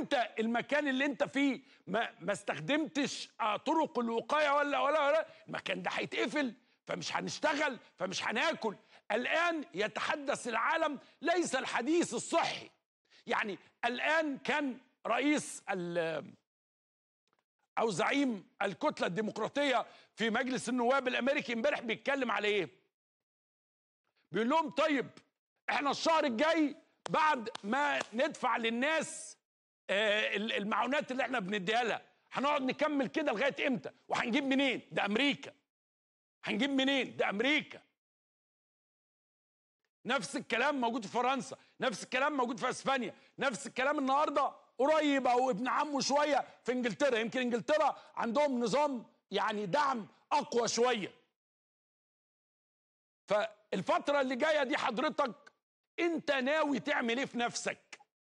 انت المكان اللي انت فيه ما, ما استخدمتش آه، طرق الوقايه ولا ولا ولا المكان ده هيتقفل فمش هنشتغل فمش هناكل الان يتحدث العالم ليس الحديث الصحي يعني الان كان رئيس او زعيم الكتله الديمقراطيه في مجلس النواب الامريكي امبارح بيتكلم على ايه بيقول لهم طيب احنا الشهر الجاي بعد ما ندفع للناس آه، المعونات اللي احنا بنديها لها هنقعد نكمل كده لغايه امتى وهنجيب منين ده امريكا هنجيب منين ده امريكا نفس الكلام موجود في فرنسا نفس الكلام موجود في اسبانيا نفس الكلام النهارده قريب او ابن عمه شويه في انجلترا يمكن انجلترا عندهم نظام يعني دعم اقوى شويه فالفتره اللي جايه دي حضرتك انت ناوي تعمل ايه في نفسك